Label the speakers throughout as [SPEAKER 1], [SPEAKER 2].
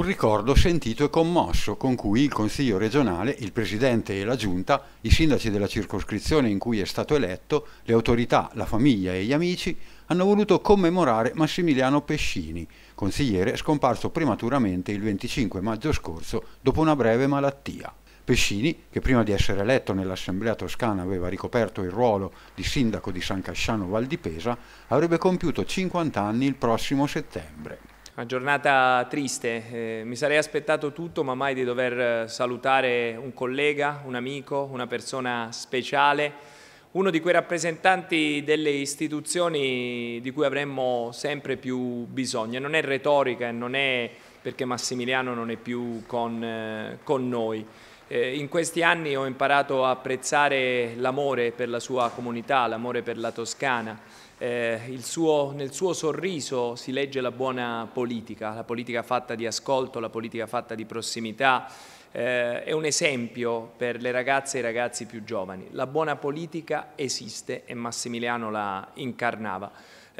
[SPEAKER 1] Un ricordo sentito e commosso con cui il Consiglio regionale, il Presidente e la Giunta, i sindaci della circoscrizione in cui è stato eletto, le autorità, la famiglia e gli amici hanno voluto commemorare Massimiliano Pescini, consigliere scomparso prematuramente il 25 maggio scorso dopo una breve malattia. Pescini, che prima di essere eletto nell'Assemblea toscana aveva ricoperto il ruolo di sindaco di San Casciano Val di Pesa, avrebbe compiuto 50 anni il prossimo settembre.
[SPEAKER 2] Una giornata triste, eh, mi sarei aspettato tutto ma mai di dover eh, salutare un collega, un amico, una persona speciale, uno di quei rappresentanti delle istituzioni di cui avremmo sempre più bisogno. Non è retorica e non è perché Massimiliano non è più con, eh, con noi. Eh, in questi anni ho imparato a apprezzare l'amore per la sua comunità, l'amore per la Toscana. Eh, suo, nel suo sorriso si legge la buona politica, la politica fatta di ascolto, la politica fatta di prossimità. Eh, è un esempio per le ragazze e i ragazzi più giovani. La buona politica esiste e Massimiliano la incarnava.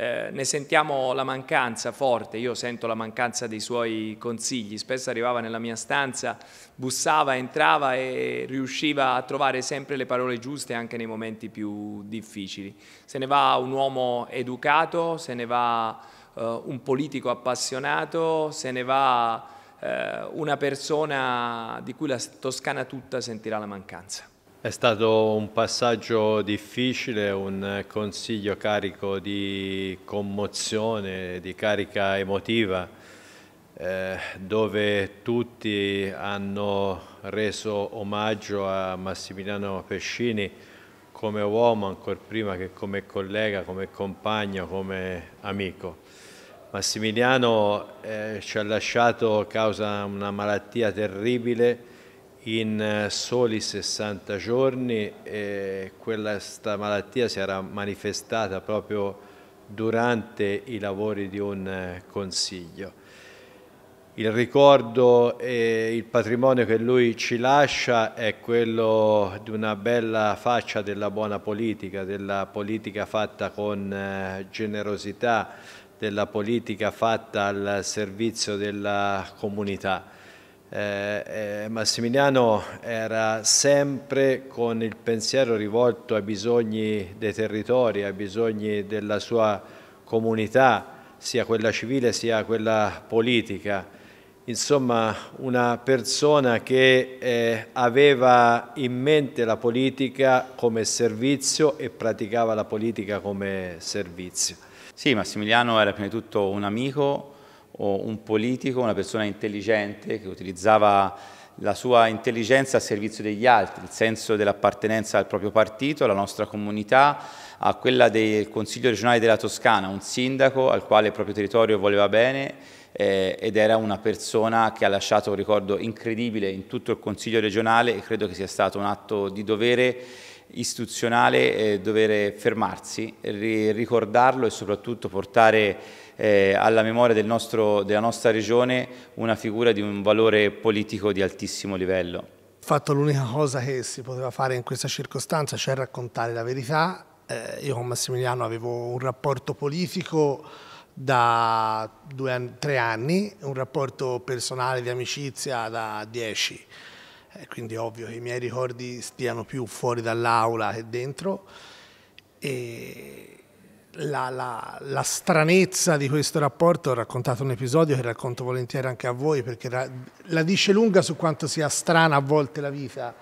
[SPEAKER 2] Eh, ne sentiamo la mancanza forte, io sento la mancanza dei suoi consigli, spesso arrivava nella mia stanza, bussava, entrava e riusciva a trovare sempre le parole giuste anche nei momenti più difficili. Se ne va un uomo educato, se ne va eh, un politico appassionato, se ne va eh, una persona di cui la Toscana tutta sentirà la mancanza.
[SPEAKER 3] È stato un passaggio difficile, un consiglio carico di commozione, di carica emotiva, eh, dove tutti hanno reso omaggio a Massimiliano Pescini come uomo, ancora prima che come collega, come compagno, come amico. Massimiliano eh, ci ha lasciato causa una malattia terribile, in eh, soli 60 giorni eh, questa malattia si era manifestata proprio durante i lavori di un eh, consiglio. Il ricordo e il patrimonio che lui ci lascia è quello di una bella faccia della buona politica, della politica fatta con eh, generosità, della politica fatta al servizio della comunità eh, eh, Massimiliano era sempre con il pensiero rivolto ai bisogni dei territori, ai bisogni della sua comunità, sia quella civile sia quella politica. Insomma, una persona che eh, aveva in mente la politica come servizio e praticava la politica
[SPEAKER 4] come servizio. Sì, Massimiliano era prima di tutto un amico, un politico, una persona intelligente che utilizzava la sua intelligenza a servizio degli altri, il senso dell'appartenenza al proprio partito, alla nostra comunità, a quella del Consiglio regionale della Toscana, un sindaco al quale il proprio territorio voleva bene eh, ed era una persona che ha lasciato un ricordo incredibile in tutto il Consiglio regionale e credo che sia stato un atto di dovere istituzionale eh, dover fermarsi, ricordarlo e soprattutto portare eh, alla memoria del nostro, della nostra regione una figura di un valore politico di altissimo livello.
[SPEAKER 5] Fatto l'unica cosa che si poteva fare in questa circostanza, cioè raccontare la verità. Eh, io con Massimiliano avevo un rapporto politico da due, tre anni, un rapporto personale di amicizia da dieci. Eh, quindi ovvio che i miei ricordi stiano più fuori dall'aula che dentro. E la, la, la, stranezza di questo rapporto, ho raccontato un episodio che racconto volentieri anche a voi perché la, la dice lunga su quanto sia strana a volte la vita.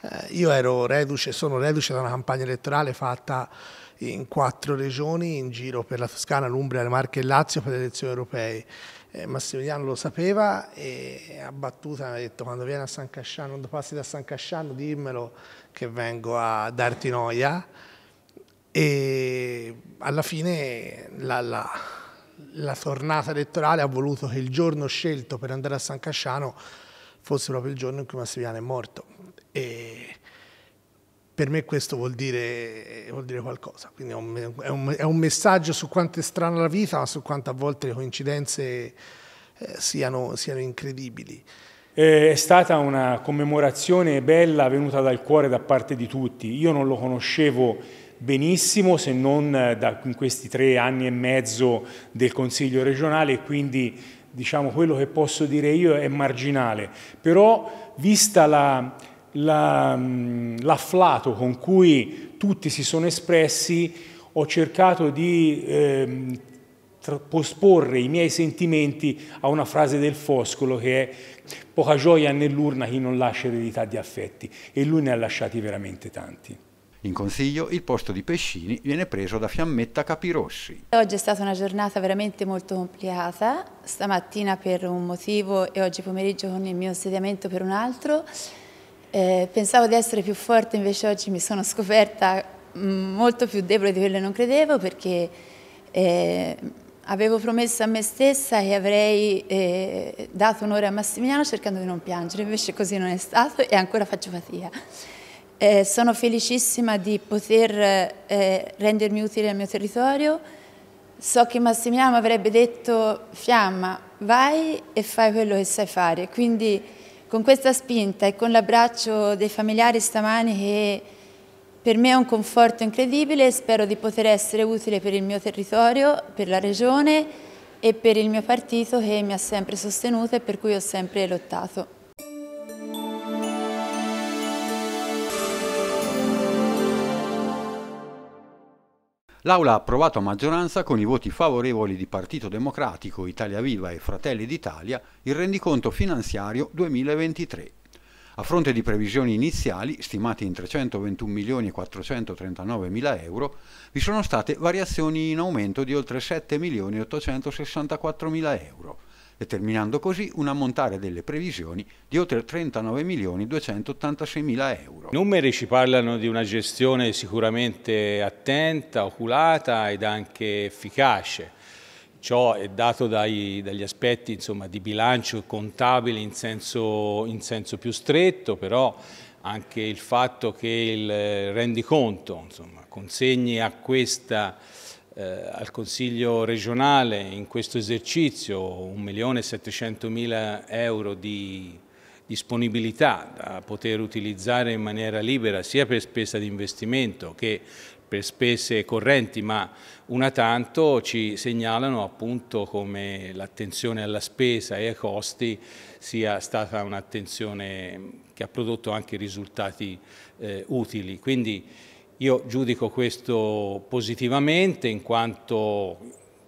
[SPEAKER 5] Eh, io ero reduce, sono reduce da una campagna elettorale fatta in quattro regioni in giro per la Toscana, l'Umbria, le Marche e il Lazio per le elezioni europee. Eh, Massimiliano lo sapeva e a battuta mi ha detto quando vieni a San Casciano, quando passi da San Casciano dimmelo che vengo a darti noia e alla fine la, la, la, tornata elettorale ha voluto che il giorno scelto per andare a San Casciano fosse proprio il giorno in cui Massimiliano è morto. E per me questo vuol dire, vuol dire qualcosa, quindi è un, è, un, è un, messaggio su quanto è strana la vita, ma su quanto a volte le coincidenze eh, siano, siano incredibili.
[SPEAKER 4] Eh, è stata una commemorazione bella venuta dal cuore da parte di tutti. Io non lo conoscevo benissimo se non eh, da, in questi tre anni e mezzo del Consiglio regionale e quindi diciamo, quello che posso dire io è marginale, però vista l'afflato la, la, mm, con cui tutti si sono espressi ho cercato di eh, posporre i miei sentimenti a una frase del Foscolo che è poca gioia nell'urna chi non lascia eredità di affetti e lui ne ha lasciati veramente tanti. In consiglio il posto di Pescini viene preso da
[SPEAKER 1] Fiammetta Capirossi.
[SPEAKER 6] Oggi è stata una giornata veramente molto complicata, stamattina per un motivo e oggi pomeriggio con il mio insediamento per un altro. Eh, pensavo di essere più forte, invece oggi mi sono scoperta mm, molto più debole di quello che non credevo perché eh, avevo promesso a me stessa che avrei eh, dato un'ora a Massimiliano cercando di non piangere, invece così non è stato e ancora faccio fatica. Eh, sono felicissima di poter eh, rendermi utile al mio territorio. So che Massimiliano avrebbe detto Fiamma, vai e fai quello che sai fare. Quindi con questa spinta e con l'abbraccio dei familiari stamani che per me è un conforto incredibile, spero di poter essere utile per il mio territorio, per la regione e per il mio partito che mi ha sempre sostenuto e per cui ho sempre lottato.
[SPEAKER 1] L'Aula ha approvato a maggioranza, con i voti favorevoli di Partito Democratico, Italia Viva e Fratelli d'Italia, il rendiconto finanziario 2023. A fronte di previsioni iniziali, stimate in 321 milioni e 439 mila euro, vi sono state variazioni in aumento di oltre 7 milioni e 864 mila euro determinando così un ammontare delle previsioni di oltre 39 milioni 286 mila
[SPEAKER 4] euro. I numeri ci parlano di una gestione sicuramente attenta, oculata ed anche efficace. Ciò è dato dai, dagli aspetti insomma, di bilancio contabile in senso, in senso, più stretto, però anche il fatto che il rendiconto insomma, consegni a questa eh, al Consiglio regionale in questo esercizio 1.700.000 euro di disponibilità da poter utilizzare in maniera libera sia per spesa di investimento che per spese correnti, ma una tanto ci segnalano appunto come l'attenzione alla spesa e ai costi sia stata un'attenzione che ha prodotto anche risultati eh, utili. Quindi io giudico questo positivamente in quanto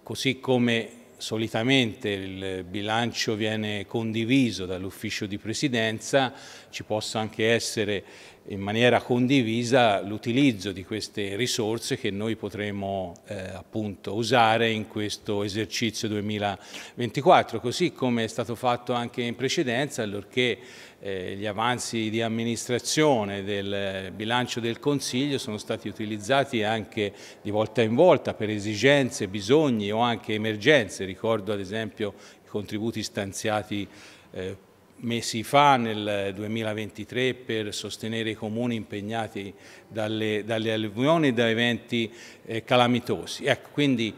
[SPEAKER 4] così come solitamente il bilancio viene condiviso dall'ufficio di presidenza ci possa anche essere in maniera condivisa l'utilizzo di queste risorse che noi potremo eh, appunto usare in questo esercizio 2024, così come è stato fatto anche in precedenza, allorché eh, gli avanzi di amministrazione del bilancio del Consiglio sono stati utilizzati anche di volta in volta per esigenze, bisogni o anche emergenze, ricordo ad esempio i contributi stanziati eh, mesi fa nel 2023 per sostenere i comuni impegnati dalle, dalle alluvioni e da eventi eh, calamitosi. Ecco, quindi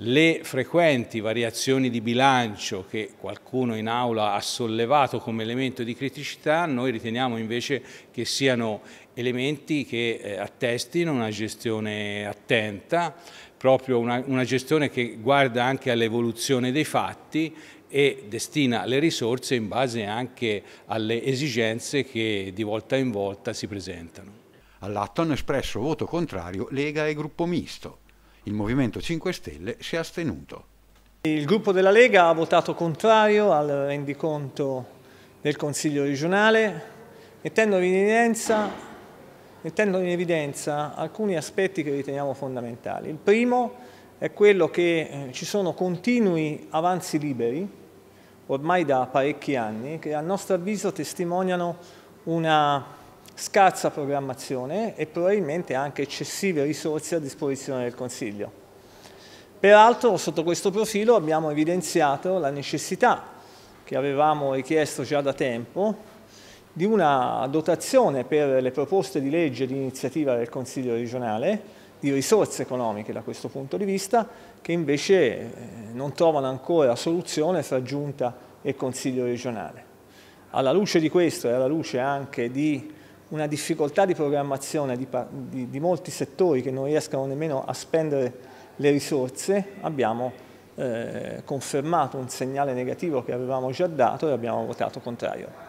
[SPEAKER 4] le frequenti variazioni di bilancio che qualcuno in aula ha sollevato come elemento di criticità, noi riteniamo invece che siano elementi che eh, attestino una gestione attenta, proprio una, una gestione che guarda anche all'evoluzione dei fatti e destina le risorse in base anche alle esigenze che di volta in volta si presentano. All'atto hanno espresso voto contrario Lega e Gruppo Misto. Il
[SPEAKER 7] Movimento 5 Stelle si è astenuto. Il gruppo della Lega ha votato contrario al rendiconto del Consiglio regionale, mettendo in evidenza, mettendo in evidenza alcuni aspetti che riteniamo fondamentali. Il primo è è quello che eh, ci sono continui avanzi liberi, ormai da parecchi anni, che a nostro avviso testimoniano una scarsa programmazione e probabilmente anche eccessive risorse a disposizione del Consiglio. Peraltro, sotto questo profilo abbiamo evidenziato la necessità, che avevamo richiesto già da tempo, di una dotazione per le proposte di legge di iniziativa del Consiglio regionale, di risorse economiche da questo punto di vista che invece eh, non trovano ancora soluzione fra giunta e consiglio regionale. Alla luce di questo e alla luce anche di una difficoltà di programmazione di, di, di molti settori che non riescono nemmeno a spendere le risorse, abbiamo eh, confermato un segnale negativo che avevamo già dato e abbiamo votato contrario.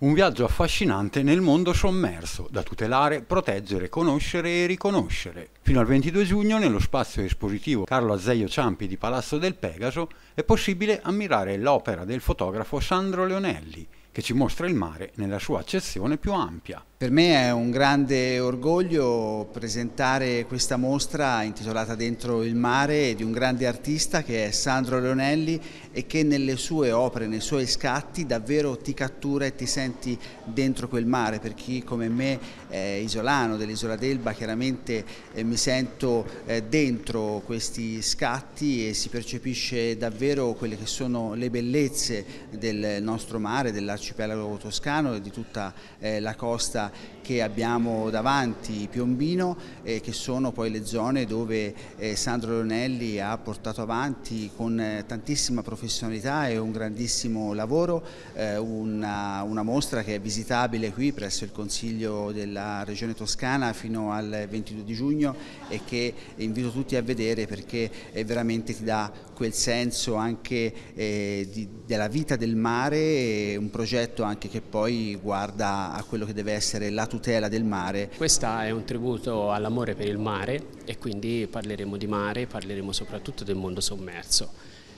[SPEAKER 1] Un viaggio affascinante nel mondo sommerso, da tutelare, proteggere, conoscere e riconoscere. Fino al 22 giugno, nello spazio espositivo Carlo Azeio Ciampi di Palazzo del Pegaso, è possibile ammirare l'opera del fotografo Sandro Leonelli, che ci mostra il mare nella sua
[SPEAKER 8] accezione più ampia. Per me è un grande orgoglio presentare questa mostra intitolata Dentro il mare di un grande artista che è Sandro Leonelli e che nelle sue opere, nei suoi scatti davvero ti cattura e ti senti dentro quel mare. Per chi come me è isolano dell'isola d'Elba chiaramente eh, mi sento eh, dentro questi scatti e si percepisce davvero quelle che sono le bellezze del nostro mare, dell'arcipelago toscano e di tutta eh, la costa che abbiamo davanti Piombino eh, che sono poi le zone dove eh, Sandro Leonelli ha portato avanti con eh, tantissima professionalità e un grandissimo lavoro eh, una, una, mostra che è visitabile qui presso il Consiglio della Regione Toscana fino al 22 di giugno e che invito tutti a vedere perché eh, veramente ti dà quel senso anche eh, di, della vita del mare un progetto anche che poi guarda a quello che deve essere essere la tutela del mare. Questa è un tributo all'amore per il mare e quindi parleremo di mare, parleremo soprattutto del mondo sommerso.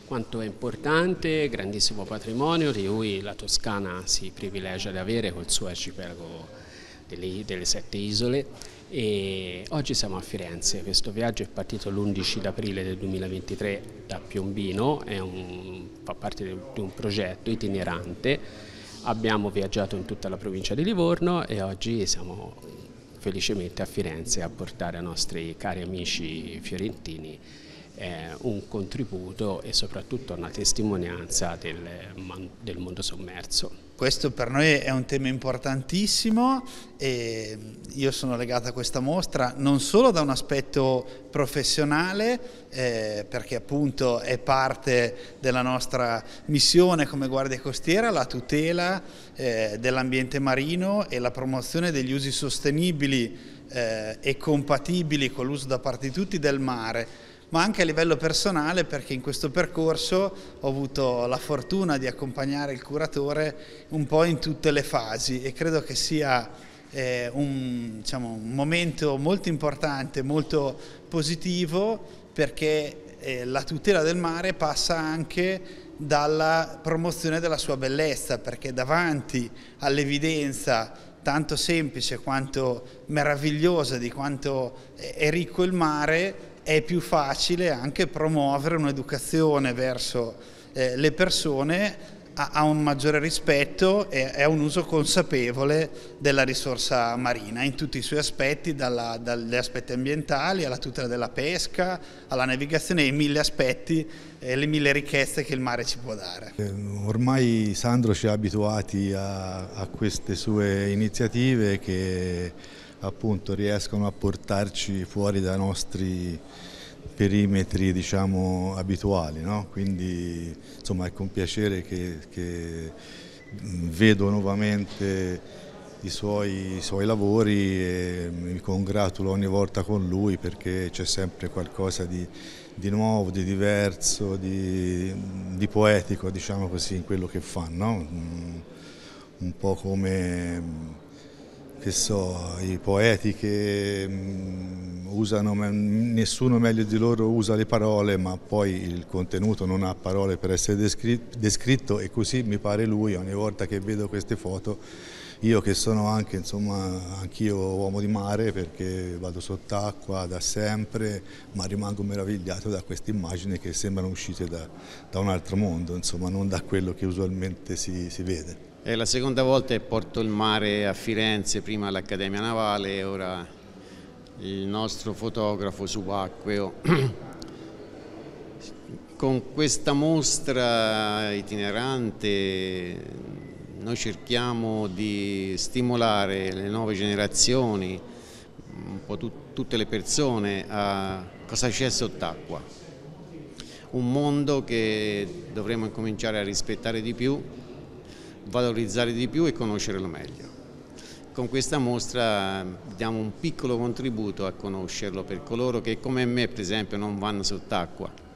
[SPEAKER 8] Quanto è importante, grandissimo patrimonio di cui la Toscana si privilegia di avere col suo arcipelago delle, delle sette isole e oggi siamo a Firenze, questo viaggio è partito l'11 aprile del 2023 da Piombino, un, fa parte di un progetto itinerante Abbiamo viaggiato in tutta la provincia di Livorno e oggi siamo felicemente a Firenze a portare ai nostri cari amici fiorentini eh, un contributo e soprattutto una testimonianza del, del mondo sommerso. Questo per noi è un tema
[SPEAKER 9] importantissimo e io sono legato a questa mostra non solo da un aspetto professionale, eh, perché appunto è parte della nostra missione come Guardia Costiera, la tutela eh, dell'ambiente marino e la promozione degli usi sostenibili eh, e compatibili con l'uso da parte di tutti del mare ma anche a livello personale perché in questo percorso ho avuto la fortuna di accompagnare il curatore un po' in tutte le fasi e credo che sia eh, un, diciamo, un, momento molto importante, molto positivo perché eh, la tutela del mare passa anche dalla promozione della sua bellezza perché davanti all'evidenza tanto semplice quanto meravigliosa di quanto è ricco il mare è più facile anche promuovere un'educazione verso eh, le persone a, a, un maggiore rispetto e a un uso consapevole della risorsa marina in tutti i suoi aspetti, dalla, dagli aspetti ambientali alla tutela della pesca, alla navigazione, i mille aspetti e le mille ricchezze che il mare ci può dare.
[SPEAKER 10] Eh, ormai Sandro ci ha abituati a, a queste sue iniziative che appunto riescono a portarci fuori dai nostri perimetri diciamo, abituali, no? quindi insomma, è con piacere che, che vedo nuovamente i suoi, i suoi, lavori e mi congratulo ogni volta con lui perché c'è sempre qualcosa di, di nuovo, di diverso, di, di, poetico diciamo così in quello che fa, no? un po' come che so, i poeti che mm, usano, nessuno meglio di loro usa le parole, ma poi il contenuto non ha parole per essere descritto, descritto e così mi pare lui ogni volta che vedo queste foto io che sono anche, insomma, anch'io uomo di mare perché vado sott'acqua da sempre, ma rimango meravigliato da queste immagini che sembrano uscite da, da un altro mondo, insomma, non da quello che usualmente si, si vede.
[SPEAKER 8] È la seconda volta che porto il mare a Firenze, prima all'Accademia Navale, ora il nostro fotografo subacqueo. Con questa mostra itinerante noi cerchiamo di stimolare le nuove generazioni, un po' tut tutte le persone a cosa c'è sott'acqua. Un mondo che dovremmo cominciare a rispettare di più, valorizzare di più e conoscerlo meglio. Con questa mostra diamo un piccolo contributo a conoscerlo per coloro che come me per esempio non vanno sott'acqua.